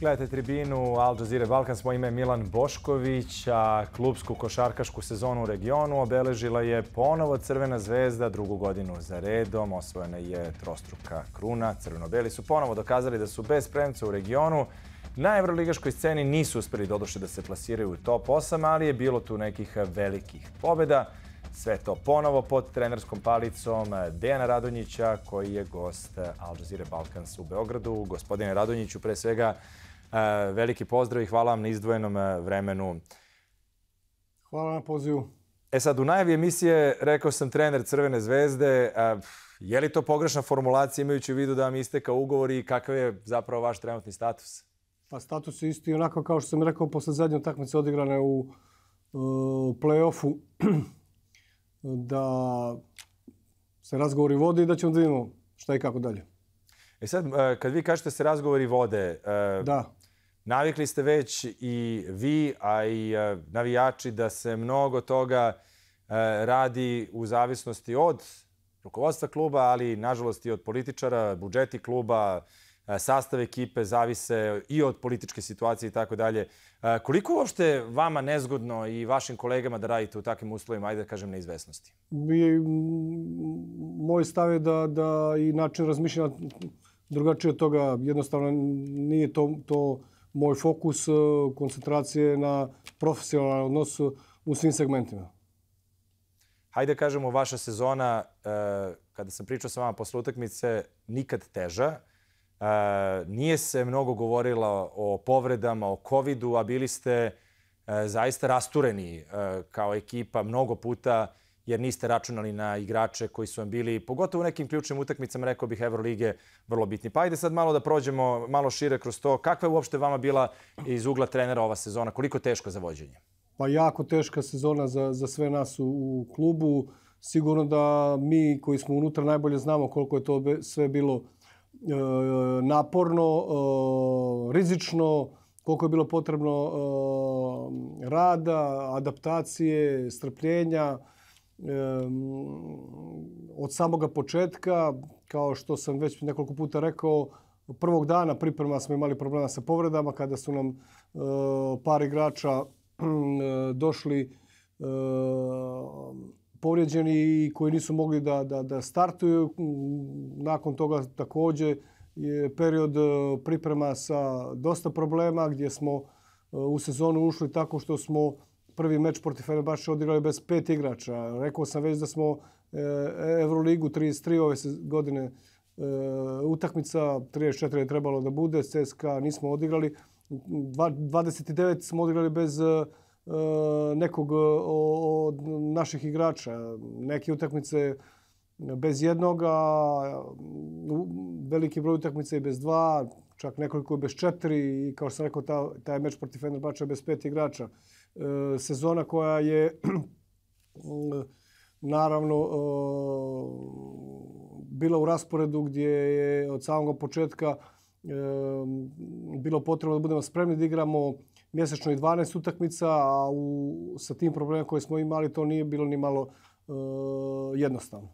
Gledajte tribinu Al Jazeera Balkans, smo ime Milan Bošković, a klubsku košarkašku sezonu u regionu obeležila je ponovo Crvena zvezda drugu godinu za redom. Osvojena je trostruka kruna. Crveno-beli su ponovo dokazali da su bez premca u regionu. Na evroligaškoj sceni nisu uspeli doduše da se plasiraju u top 8, ali je bilo tu nekih velikih pobjeda. Sve to ponovo pod trenerskom palicom Dejana Radonjića koji je gost Al Jazeera Balkans u Beogradu. Gospodine Radonjiću, pre svega E, veliki pozdrav i hvala vam na izdvojenom e, vremenu. Hvala na pozivu. E sad, u najavi emisije rekao sam trener Crvene zvezde. E, je li to pogrešna formulacija imajući u vidu da vam isteka ugovor i kakav je zapravo vaš trenutni status? Pa status je isti onako kao što sam rekao posle zadnje utakmice odigrane u uh, play-offu da se razgovori vode i da ćemo da vidimo šta i kako dalje. E sad, kad vi kažete se razgovori vode... Da. Navikli ste već i vi, a i e, navijači, da se mnogo toga e, radi u zavisnosti od rukovodstva kluba, ali nažalost i od političara, budžeti kluba, e, sastav ekipe zavise i od političke situacije i tako dalje. Koliko uopšte vama nezgodno i vašim kolegama da radite u takvim uslovima, ajde da kažem, neizvesnosti? Moj stav je da, da i način razmišljanja drugačije od toga. Jednostavno nije to, to moj fokus e, koncentracije na profesionalan odnos u svim segmentima. Hajde da kažemo, vaša sezona, e, kada sam pričao sa vama posle utakmice, nikad teža. E, nije se mnogo govorilo o povredama, o covid a bili ste zaista rastureni kao ekipa mnogo puta jer niste računali na igrače koji su vam bili, pogotovo u nekim ključnim utakmicama, rekao bih, Evrolige vrlo bitni. Pa ajde sad malo da prođemo malo šire kroz to. Kakva je uopšte vama bila iz ugla trenera ova sezona? Koliko teško za vođenje? Pa jako teška sezona za, za sve nas u, u klubu. Sigurno da mi koji smo unutra najbolje znamo koliko je to be, sve bilo e, naporno, e, rizično, koliko je bilo potrebno e, rada, adaptacije, strpljenja, od samoga početka, kao što sam već nekoliko puta rekao, prvog dana priprema smo imali problema sa povredama kada su nam eh, par igrača eh, došli e, povrijeđeni i koji nisu mogli da, da, da startuju. Nakon toga takođe je period priprema sa dosta problema gdje smo u sezonu ušli tako što smo prvi meč protiv Fenerbahče odigrali bez pet igrača. Rekao sam već da smo e, Euroligu 33 ove godine e, utakmica, 34 je trebalo da bude, CSKA nismo odigrali. Dva, 29 smo odigrali bez e, nekog e, od naših igrača. Neke utakmice bez jednoga, veliki broj utakmice i bez dva, čak nekoliko bez četiri i kao što sam rekao, ta, taj meč protiv Fenerbahča bez pet igrača. E, sezona koja je e, naravno e, bila u rasporedu gdje je od samog početka bilo potrebno da budemo spremni da igramo mjesečno i 12 utakmica, a u, sa tim problemom koje smo imali to nije bilo ni malo jednostavno.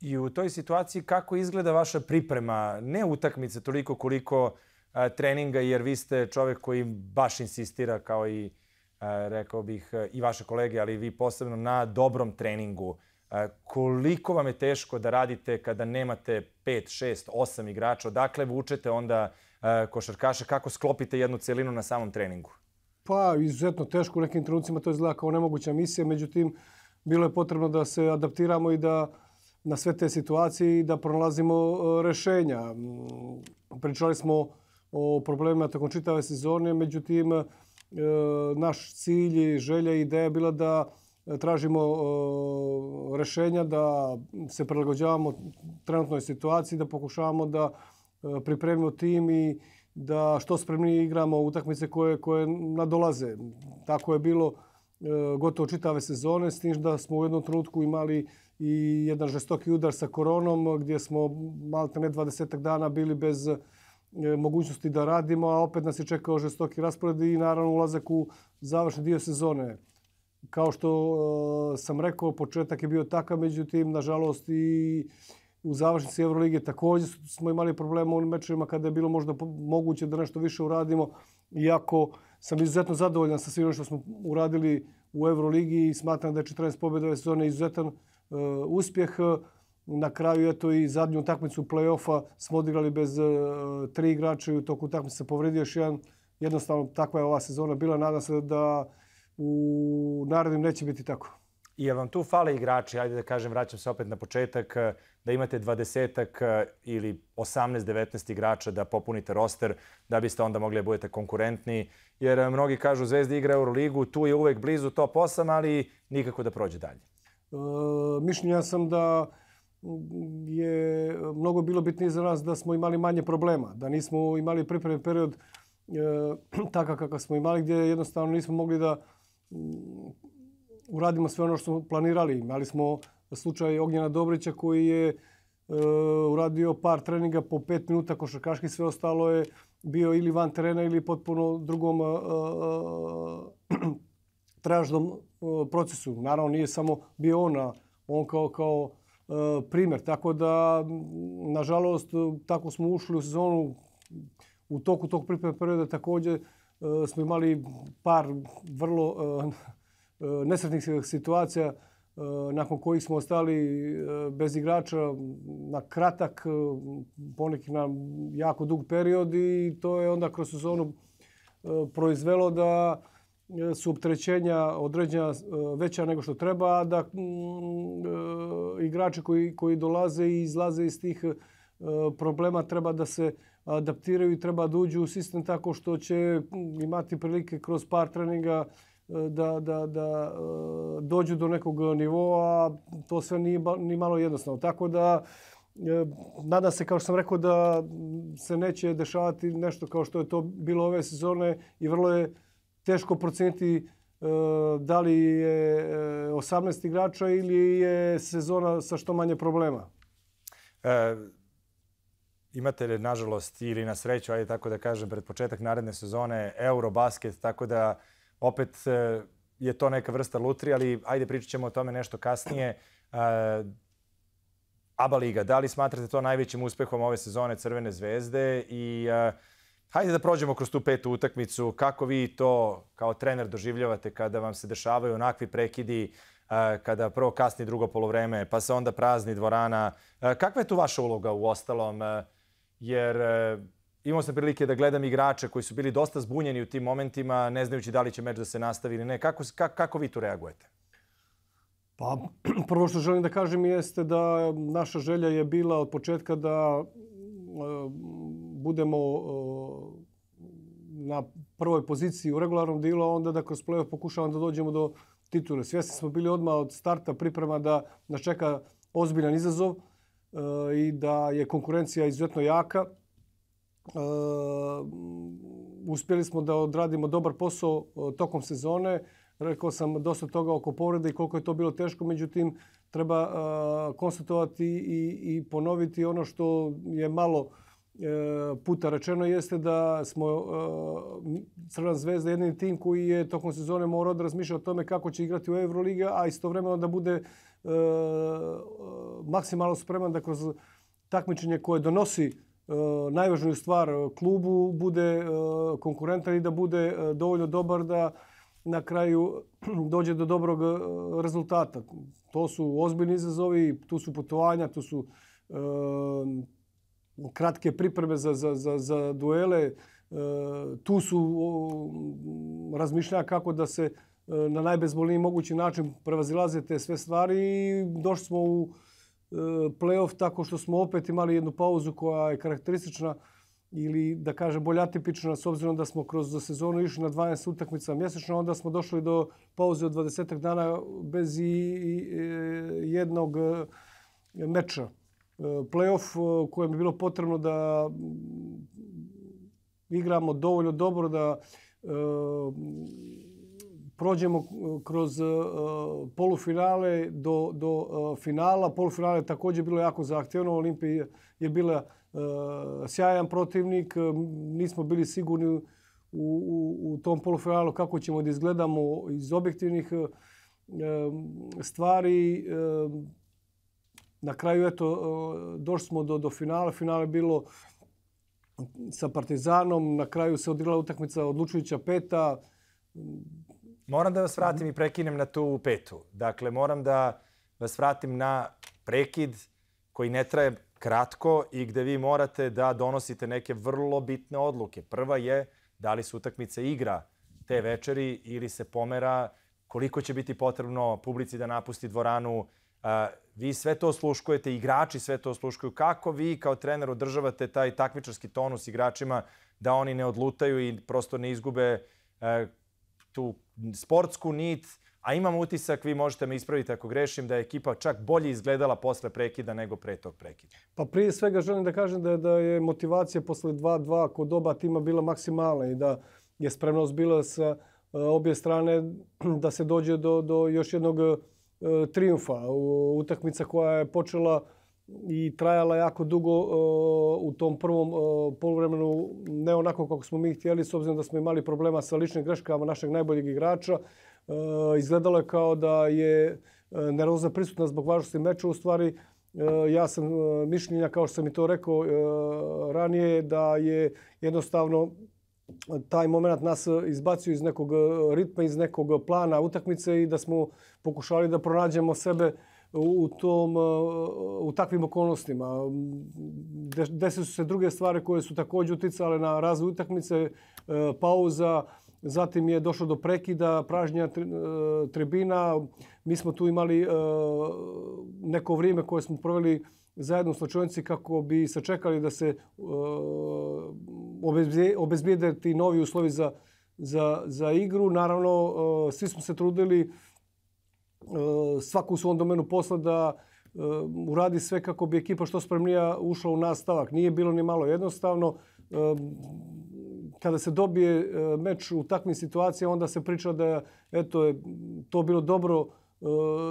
I u toj situaciji kako izgleda vaša priprema? Ne utakmice toliko koliko treninga, jer vi ste čovjek koji baš insistira kao i E, rekao bih, e, i vaše kolege, ali i vi posebno, na dobrom treningu. E, koliko vam je teško da radite kada nemate 5, 6, 8 igrača? Odakle vučete onda košarkaše? Kako sklopite jednu celinu na samom treningu? Pa, izuzetno teško. U nekim trenucima to izgleda kao nemoguća misija. Međutim, bilo je potrebno da se adaptiramo i da na sve te situacije i da pronalazimo rešenja. Mm, pričali smo o problemima tokom čitave sezone, međutim, E, naš cilj i želja i ideja bila da e, tražimo e, rešenja, da se prilagođavamo trenutnoj situaciji, da pokušavamo da pripremimo tim i da što spremnije igramo utakmice koje, koje nadolaze. Tako je bilo gotovo čitave sezone, s tim da smo u jednom trenutku imali i jedan žestoki udar sa koronom, gdje smo malte ne 20 dana bili bez E, mogućnosti da radimo, a opet nas je čekao žestoki raspored i naravno ulazak u završni dio sezone. Kao što e, sam rekao, početak je bio takav, međutim, nažalost, i u završnici Eurolige takođe smo imali problema u mečevima kada je bilo možda moguće da nešto više uradimo. Iako sam izuzetno zadovoljan sa svim što smo uradili u Euroligi i smatram da je 14 pobjeda ove sezone izuzetan e, uspjeh. E, na kraju eto i zadnju utakmicu play-offa smo odigrali bez e, tri igrača i u toku utakmice se povredio još jedan. Jednostavno takva je ova sezona bila. Nadam se da u narednim neće biti tako. I jel vam tu fale igrači, ajde da kažem, vraćam se opet na početak, e, da imate 20 e, ili 18-19 igrača da popunite roster, da biste onda mogli da budete konkurentni. Jer e, mnogi kažu Zvezda igra Euroligu, tu je uvek blizu top 8, ali nikako da prođe dalje. E, mišljenja sam da je mnogo bilo bitnije za nas da smo imali manje problema, da nismo imali pripremni period e, takav kakav smo imali gdje jednostavno nismo mogli da mm, uradimo sve ono što smo planirali. Imali smo slučaj Ognjena Dobrića koji je e, uradio par treninga po pet minuta košarkaški, sve ostalo je bio ili van terena ili potpuno drugom e, tražnom procesu. Naravno nije samo bio on, on kao, kao E, primer. Tako da, nažalost, tako smo ušli u sezonu u toku tog pripremnog perioda takođe e, smo imali par vrlo e, nesretnih situacija nakon kojih smo ostali bez igrača na kratak, poneki na jako dug period i to je onda kroz sezonu proizvelo da E, su optrećenja određena e, veća nego što treba, a da mm, e, igrači koji, koji dolaze i izlaze iz tih problema treba da se adaptiraju i treba da uđu u sistem tako što će mm, imati prilike kroz par treninga da, da, da dođu do nekog nivoa, to sve nije ni malo jednostavno. Tako da, nada se, kao što sam rekao, da se neće dešavati nešto kao što je to bilo ove sezone i vrlo je teško proceniti e, da li je 18 e, igrača ili je sezona sa što manje problema. E, imate li, nažalost, ili na sreću, ajde tako da kažem, pred početak naredne sezone, Eurobasket, tako da opet e, je to neka vrsta lutri, ali ajde pričat ćemo o tome nešto kasnije. E, Aba Liga, da li smatrate to najvećim uspehom ove sezone Crvene zvezde i e, Hajde da prođemo kroz tu petu utakmicu. Kako vi to kao trener doživljavate kada vam se dešavaju onakvi prekidi, eh, kada prvo kasni drugo polovreme, pa se onda prazni dvorana. Eh, kakva je tu vaša uloga u ostalom? Eh, jer imao sam prilike da gledam igrače koji su bili dosta zbunjeni u tim momentima, ne znajući da li će meč da se nastavi ili ne. Kako, kako, kako vi tu reagujete? Pa, prvo što želim da kažem jeste da naša želja je bila od početka da budemo na prvoj poziciji u regularnom dilu, a onda da kroz play-off pokušavamo da dođemo do titule. Svjesni smo bili odmah od starta priprema da nas čeka ozbiljan izazov e, i da je konkurencija izuzetno jaka. E, uspjeli smo da odradimo dobar posao e, tokom sezone. Rekao sam dosta toga oko povreda i koliko je to bilo teško, međutim treba konstatovati i, i ponoviti ono što je malo E, puta rečeno jeste da smo e, Crvena zvezda jedini tim koji je tokom sezone morao da razmišlja o tome kako će igrati u Euroligi, a istovremeno da bude e, maksimalno spreman da kroz takmičenje koje donosi najvažniju stvar klubu bude konkurentan i da bude dovoljno dobar da na kraju dođe do dobrog rezultata. To su ozbiljni izazovi, tu su putovanja, tu su kratke pripreme za, za, za, za duele. E, tu su razmišlja kako da se e, na najbezbolniji mogući način prevazilaze te sve stvari i došli smo u e, play-off tako što smo opet imali jednu pauzu koja je karakteristična ili da kažem bolje atipična s obzirom da smo kroz sezonu išli na 12 utakmica mjesečno, onda smo došli do pauze od 20 dana bez i jednog meča playoff u e, kojem je bilo potrebno da mm, igramo dovoljno dobro da e, prođemo kroz e, polufinale do, do finala. Polufinale također bilo jako zahtjevno. Olimpija je bila sjajan protivnik. Nismo bili sigurni u, u, u tom polufinalu kako ćemo da izgledamo iz objektivnih stvari na kraju, eto, e, došli smo do, do finala. Finale bilo sa Partizanom, na kraju se odigrala utakmica odlučujuća peta. Moram da vas vratim i prekinem na tu petu. Dakle, moram da vas vratim na prekid koji ne traje kratko i gde vi morate da donosite neke vrlo bitne odluke. Prva je da li se utakmica igra te večeri ili se pomera, koliko će biti potrebno publici da napusti dvoranu, Vi sve to sluškujete, igrači sve to sluškuju. Kako vi kao trener održavate taj takmičarski tonus igračima da oni ne odlutaju i prosto ne izgube e, tu sportsku nit, a imam utisak, vi možete me ispraviti ako grešim, da je ekipa čak bolje izgledala posle prekida nego pre tog prekida. Pa prije svega želim da kažem da je, da je motivacija posle 2-2 kod oba tima bila maksimalna i da je spremnost bila sa e, obje strane da se dođe do, do još jednog E, triumfa. Utakmica koja je počela i trajala jako dugo e, u tom prvom e, poluvremenu, ne onako kako smo mi htjeli, s obzirom da smo imali problema sa ličnim greškama našeg najboljeg igrača. Izgledalo je kao da je nervoza prisutna zbog važnosti meča. U stvari, ja sam mišljenja, kao što sam i to rekao ranije, da je jednostavno taj moment nas izbacio iz nekog e, ritma, iz nekog plana utakmice i da smo pokušali da pronađemo sebe u, tom, e, u takvim okolnostima. Desile su se druge stvari koje su takođe uticale na razvoj utakmice, e, pauza, zatim je došlo do prekida, pražnja tribina. Mi smo tu imali neko vrijeme koje smo proveli zajedno u slučajnici kako bi sačekali da se uh, obezbijede ti novi uslovi za, za, za igru. Naravno, uh, svi smo se trudili uh, svaku u svom domenu posla da uradi sve kako bi ekipa što spremnija ušla u nastavak. Nije bilo ni malo jednostavno. Um, kada se dobije meč u takvim situacijama, onda se priča da eto, je to bilo dobro Eh,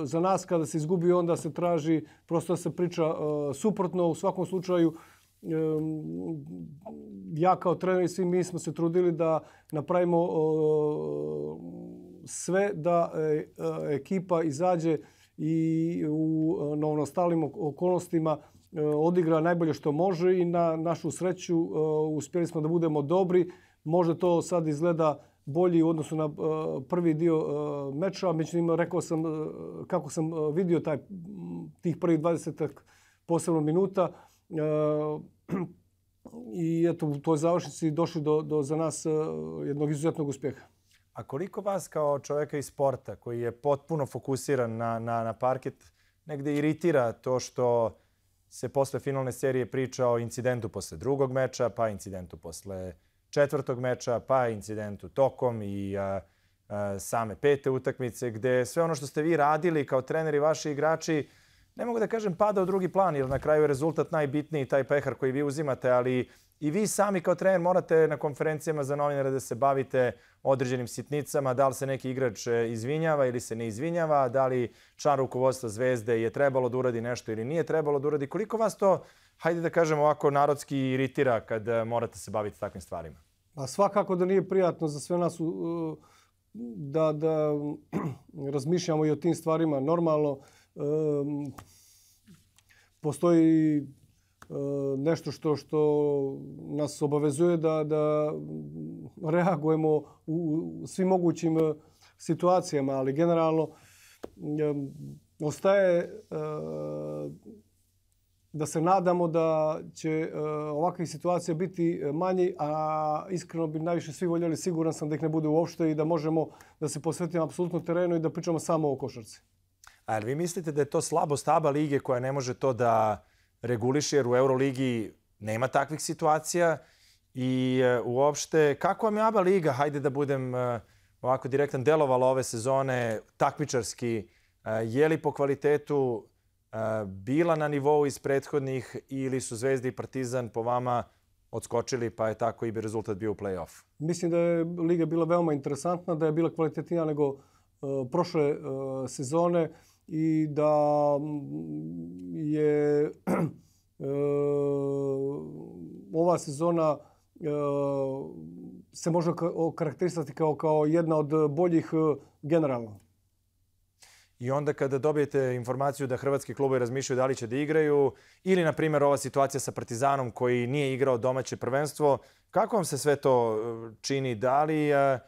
za nas kada se izgubi onda se traži, prosto se priča eh, suprotno, u svakom slučaju ja kao trener i svi mi smo se trudili da napravimo eh, sve da ekipa izađe i u novnostalim okolnostima odigra najbolje što može i na našu sreću uspjeli smo da budemo dobri. Možda to sad izgleda bolji u odnosu na e, prvi dio e, meča. Međutim, rekao sam e, kako sam vidio taj, tih prvih 20 posebno minuta i eto, u toj završnici došli do, do za nas jednog izuzetnog uspjeha. A koliko vas kao čoveka iz sporta koji je potpuno fokusiran na, na, na parket negde iritira to što se posle finalne serije priča o incidentu posle drugog meča, pa incidentu posle četvrtog meča, pa incidentu tokom i a, a, same pete utakmice, gde sve ono što ste vi radili kao treneri, vaši igrači, ne mogu da kažem pada u drugi plan, jer na kraju je rezultat najbitniji, taj pehar koji vi uzimate, ali i vi sami kao trener morate na konferencijama za novinare da se bavite određenim sitnicama, da li se neki igrač e, izvinjava ili se ne izvinjava, da li član rukovodstva Zvezde je trebalo da uradi nešto ili nije trebalo da uradi. Koliko vas to, hajde da kažem ovako, narodski iritira kad e, morate se baviti takvim stvarima? Pa svakako da nije prijatno za sve nas u, da, da razmišljamo i o tim stvarima. Normalno, postoji nešto što, što nas obavezuje da, da reagujemo u, svim mogućim situacijama, ali generalno ostaje da se nadamo da će e, ovakvih situacija biti e, manji, a iskreno bi najviše svi voljeli, siguran sam da ih ne bude uopšte i da možemo da se posvetimo apsolutno terenu i da pričamo samo o košarci. A jer vi mislite da je to slabost ABA lige koja ne može to da reguliše jer u Euroligi nema takvih situacija i e, uopšte kako vam je ABA liga, hajde da budem ovako direktan, delovala ove sezone takmičarski, je li po kvalitetu bila na nivou iz prethodnih ili su Zvezda i Partizan po vama odskočili pa je tako i bi rezultat bio u play-off? Mislim da je Liga bila veoma interesantna, da je bila kvalitetnija nego uh, prošle uh, sezone i da mm, je uh, ova sezona se može okarakterisati kao, kao jedna od boljih generalno. I onda kada dobijete informaciju da hrvatski klubovi razmišljaju da li će da igraju ili, na primjer, ova situacija sa Partizanom koji nije igrao domaće prvenstvo, kako vam se sve to e, čini? Da li e,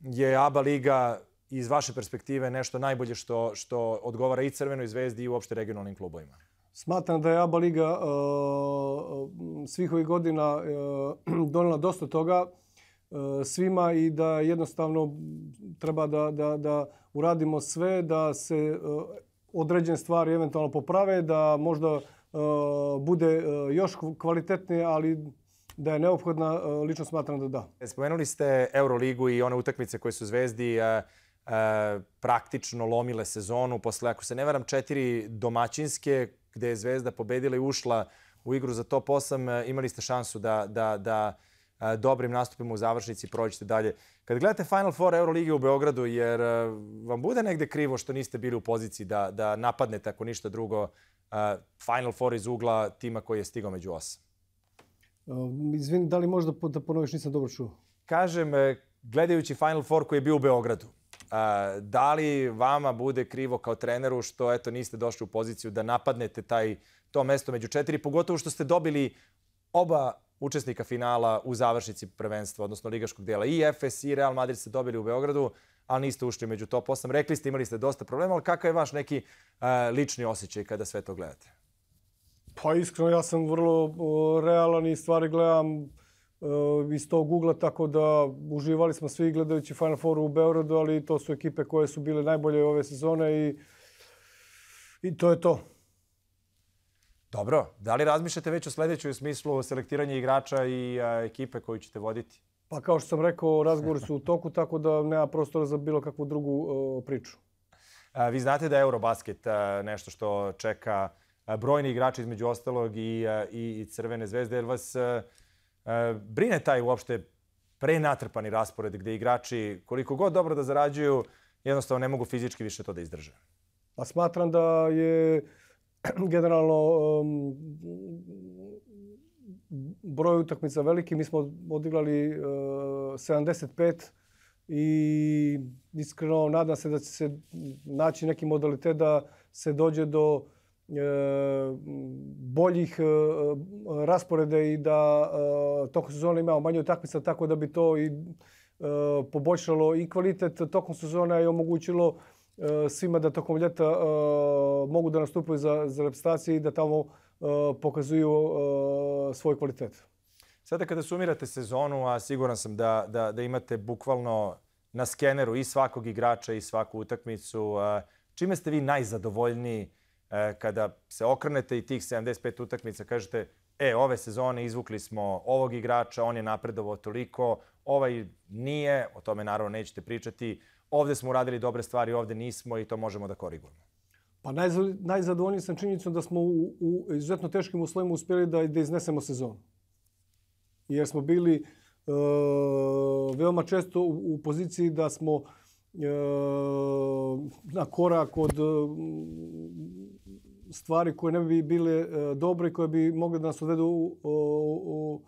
je ABA Liga iz vaše perspektive nešto najbolje što, što odgovara i Crvenoj zvezdi i uopšte regionalnim klubovima? Smatram da je ABA Liga uh, svih ovih godina uh, donela dosta toga svima i da jednostavno treba da, da, da uradimo sve da se e, određene stvari eventualno poprave, da možda e, bude e, još kvalitetnije, ali da je neophodna, lično smatram da da. Spomenuli ste Euroligu i one utakmice koje su Zvezdi praktično lomile sezonu posle, ako se ne varam, četiri domaćinske gde je Zvezda pobedila i ušla u igru za top 8. Imali ste šansu da, da, da E, dobrim nastupima u završnici prođete dalje. Kad gledate Final Four Euroligi u Beogradu, jer e, vam bude negde krivo što niste bili u poziciji da, da napadnete, ako ništa drugo, e, Final Four iz ugla tima koji je stigao među osam? Izvini, da li možda da ponoviš, nisam dobro čuo. Kažem, gledajući Final Four koji je bio u Beogradu, da li vama bude krivo kao treneru što eto niste došli u poziciju da napadnete taj, to mesto među četiri, pogotovo što ste dobili oba učesnika finala u završnici prvenstva, odnosno ligaškog dela. I FS i Real Madrid ste dobili u Beogradu, ali niste ušli među top 8. Rekli ste, imali ste dosta problema, ali kakav je vaš neki uh, lični osjećaj kada sve to gledate? Pa iskreno, ja sam vrlo o, realan i stvari gledam Uh, iz tog ugla, tako da uživali smo svi gledajući Final Four u Beogradu, ali to su ekipe koje su bile najbolje ove sezone i, i to je to. Dobro, da li razmišljate već o sledećoj u smislu selektiranja igrača i a, e, ekipe koju ćete voditi? Pa kao što sam rekao, razgovori su u toku, tako da nema prostora za bilo kakvu drugu uh, priču. A, e, vi znate da je Eurobasket a, nešto što čeka brojni igrači između ostalog i, i, i Crvene zvezde, jer vas brine taj uopšte prenatrpani raspored gde igrači koliko god dobro da zarađuju, jednostavno ne mogu fizički više to da izdrže. Pa smatram da je generalno um, broj utakmica veliki. Mi smo odigrali uh, 75 i iskreno nadam se da će se naći neki modalitet da se dođe do e, boljih e, rasporede i da e, tokom sezone imamo manje utakmica tako da bi to i poboljšalo i kvalitet tokom sezone i omogućilo E, svima da tokom ljeta e, mogu da nastupaju za, za reprezentaciju i da tamo e, pokazuju svoj kvalitet. Sada kada sumirate sezonu, a siguran sam da, da, da imate bukvalno na skeneru i svakog igrača i svaku utakmicu, čime ste vi najzadovoljniji kada se okrenete i tih 75 utakmica kažete e, ove sezone izvukli smo ovog igrača, on je napredovao toliko, ovaj nije, o tome naravno nećete pričati, ovde smo uradili dobre stvari, ovde nismo i to možemo da korigujemo. Pa najzadovoljniji sam činjenicom da smo u, u izuzetno teškim uslovima uspjeli da, da iznesemo sezonu. Jer smo bili e, veoma često u, u poziciji da smo e, na korak od e, stvari koje ne bi bile e, dobre i koje bi mogle da nas odvedu u, u,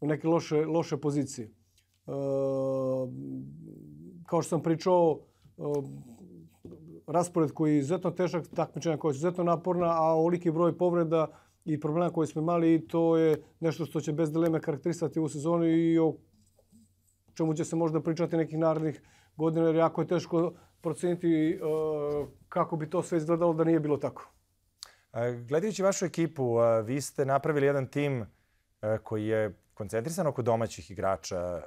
u neke loše, loše pozicije. E, kao što sam pričao, e, raspored koji je izuzetno težak, takmičenja koja je izuzetno naporna, a oliki broj povreda i problema koje smo imali, to je nešto što će bez dileme karakterisati u sezonu i o čemu će se možda pričati nekih narednih godina, jer jako je teško proceniti uh, kako bi to sve izgledalo da nije bilo tako. Gledajući vašu ekipu, vi ste napravili jedan tim koji je koncentrisan oko domaćih igrača.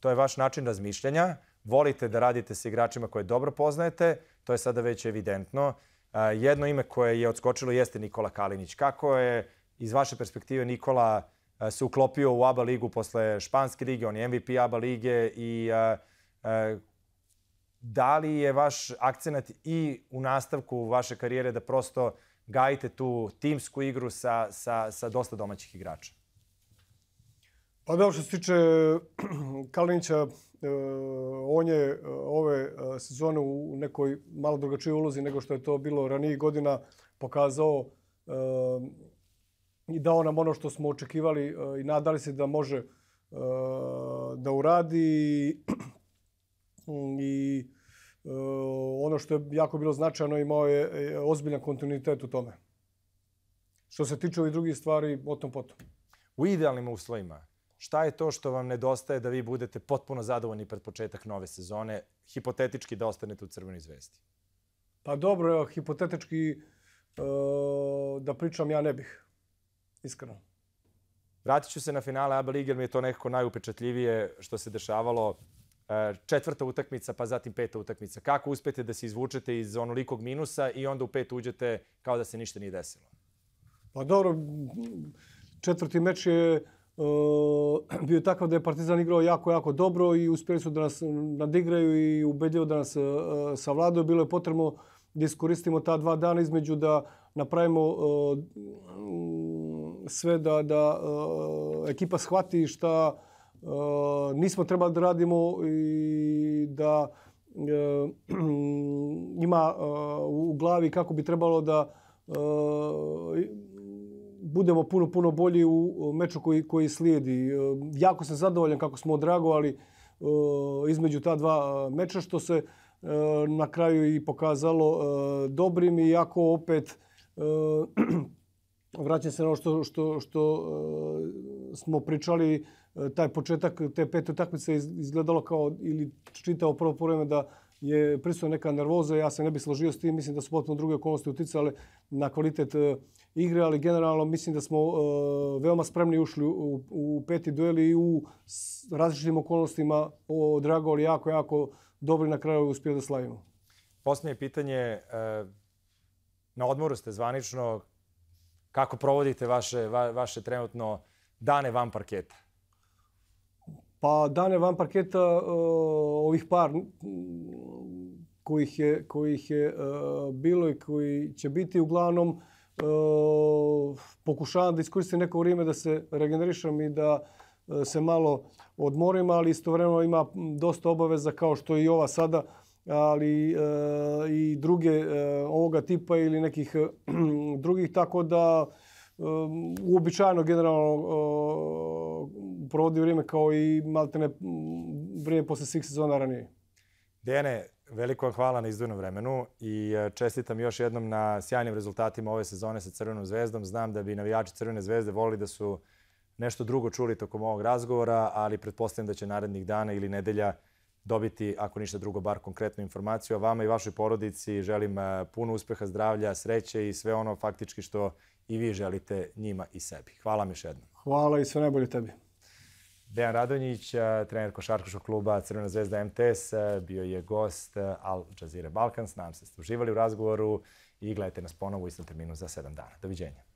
To je vaš način razmišljanja. Volite da radite sa igračima koje dobro poznajete. To je sada već evidentno. Jedno ime koje je odskočilo jeste Nikola Kalinić. Kako je iz vaše perspektive Nikola se uklopio u ABA ligu posle Španske lige? On je MVP ABA lige i da li je vaš akcenat i u nastavku vaše karijere da prosto gajite tu timsku igru sa, sa, sa dosta domaćih igrača? Pa da, što se tiče Kalinića, e, on je e, ove e, sezone u nekoj malo drugačijoj ulozi nego što je to bilo ranijih godina pokazao i dao nam ono što smo očekivali i nadali se da može da uradi Mm, i e, ono što je jako bilo značajno imao je e, ozbiljan kontinuitet u tome. Što se tiče ovih drugih stvari, o tom potom. U idealnim uslovima, šta je to što vam nedostaje da vi budete potpuno zadovoljni pred početak nove sezone, hipotetički da ostanete u Crvenoj zvezdi? Pa dobro, evo, hipotetički e, da pričam ja ne bih, iskreno. Vratit ću se na finale ABA Lige, jer mi je to nekako najupečatljivije što se dešavalo E, četvrta utakmica, pa zatim peta utakmica. Kako uspete da se izvučete iz onolikog minusa i onda u pet uđete kao da se ništa nije desilo? Pa dobro, četvrti meč je Uh, bio takav da je Partizan igrao jako, jako dobro i uspjeli su da nas nadigraju i ubedljivo da nas uh, savladaju. Bilo je potrebno da iskoristimo ta dva dana između da napravimo uh, sve da, da ekipa shvati šta e, nismo trebali da radimo i da eh, ima eh, u glavi kako bi trebalo da budemo puno, puno bolji u meču koji, koji slijedi. Jako sam zadovoljan kako smo odragovali između ta dva meča, što se na kraju i pokazalo dobrim i jako opet vraćam se na ono što, što, što smo pričali E, taj početak te pete utakmice izgledalo kao ili čitao prvo vreme da je prisutna neka nervoza, ja se ne bih složio s tim, mislim da su potpuno druge okolnosti uticale na kvalitet e, igre, ali generalno mislim da smo uh, veoma spremni ušli u, u peti duel i u različitim okolnostima o Dragol jako, jako dobri na kraju uspio da slavimo. Posljednje pitanje, na odmoru ste zvanično, kako provodite vaše, va, vaše trenutno dane van parketa? Pa dane van parketa uh, ovih par kojih je, kojih je uh, bilo i koji će biti uglavnom uh, pokušavam da iskoristim neko vrijeme da se regenerišem i da se malo odmorim, ali istovremeno ima dosta obaveza kao što i ova sada, ali i druge ovoga tipa ili nekih drugih, tako da uobičajeno generalno provodi vrijeme kao i maltene vrijeme posle svih sezona ranije. Dejane, veliko hvala na izdvojnom vremenu i e, čestitam još jednom na sjajnim rezultatima ove sezone sa Crvenom zvezdom. Znam da bi navijači Crvene zvezde volili da su nešto drugo čuli tokom ovog razgovora, ali pretpostavljam da će narednih dana ili nedelja dobiti, ako ništa drugo, bar konkretnu informaciju. A vama i vašoj porodici želim e, puno uspeha, zdravlja, sreće i sve ono faktički što i vi želite njima i sebi. Hvala mi još jednom. Hvala i sve najbolje tebi. Dejan Radonjić, eh, trener košarkaškog kluba Crvena zvezda MTS, eh, bio je gost eh, Al Jazeera Balkans. Nam se ste uživali u razgovoru i gledajte nas ponovo u istom terminu za 7 dana. Doviđenja.